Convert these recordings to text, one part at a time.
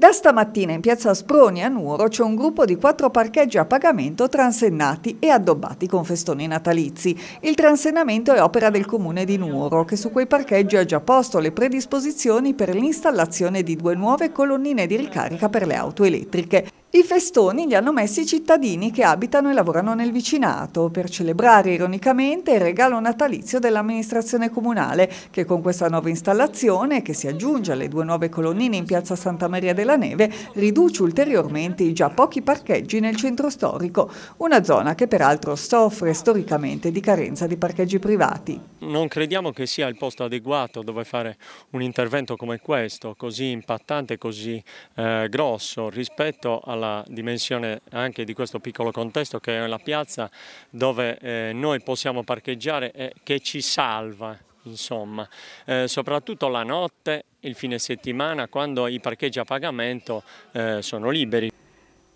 Da stamattina in piazza Sproni a Nuoro c'è un gruppo di quattro parcheggi a pagamento transennati e addobbati con festoni natalizi. Il transennamento è opera del comune di Nuoro, che su quei parcheggi ha già posto le predisposizioni per l'installazione di due nuove colonnine di ricarica per le auto elettriche. I festoni li hanno messi i cittadini che abitano e lavorano nel vicinato per celebrare ironicamente il regalo natalizio dell'amministrazione comunale che con questa nuova installazione che si aggiunge alle due nuove colonnine in piazza Santa Maria della Neve riduce ulteriormente i già pochi parcheggi nel centro storico, una zona che peraltro soffre storicamente di carenza di parcheggi privati. Non crediamo che sia il posto adeguato dove fare un intervento come questo, così impattante, così eh, grosso rispetto alla alla dimensione anche di questo piccolo contesto che è la piazza dove eh, noi possiamo parcheggiare e che ci salva insomma, eh, soprattutto la notte, il fine settimana, quando i parcheggi a pagamento eh, sono liberi.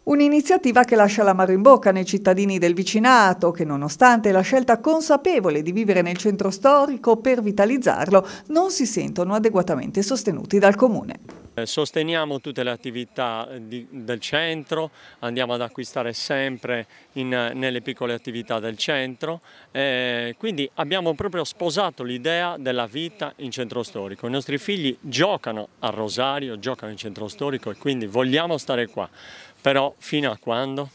Un'iniziativa che lascia l'amaro in bocca nei cittadini del vicinato che nonostante la scelta consapevole di vivere nel centro storico per vitalizzarlo non si sentono adeguatamente sostenuti dal comune. Eh, sosteniamo tutte le attività eh, di, del centro, andiamo ad acquistare sempre in, nelle piccole attività del centro, eh, quindi abbiamo proprio sposato l'idea della vita in centro storico. I nostri figli giocano a Rosario, giocano in centro storico e quindi vogliamo stare qua, però fino a quando?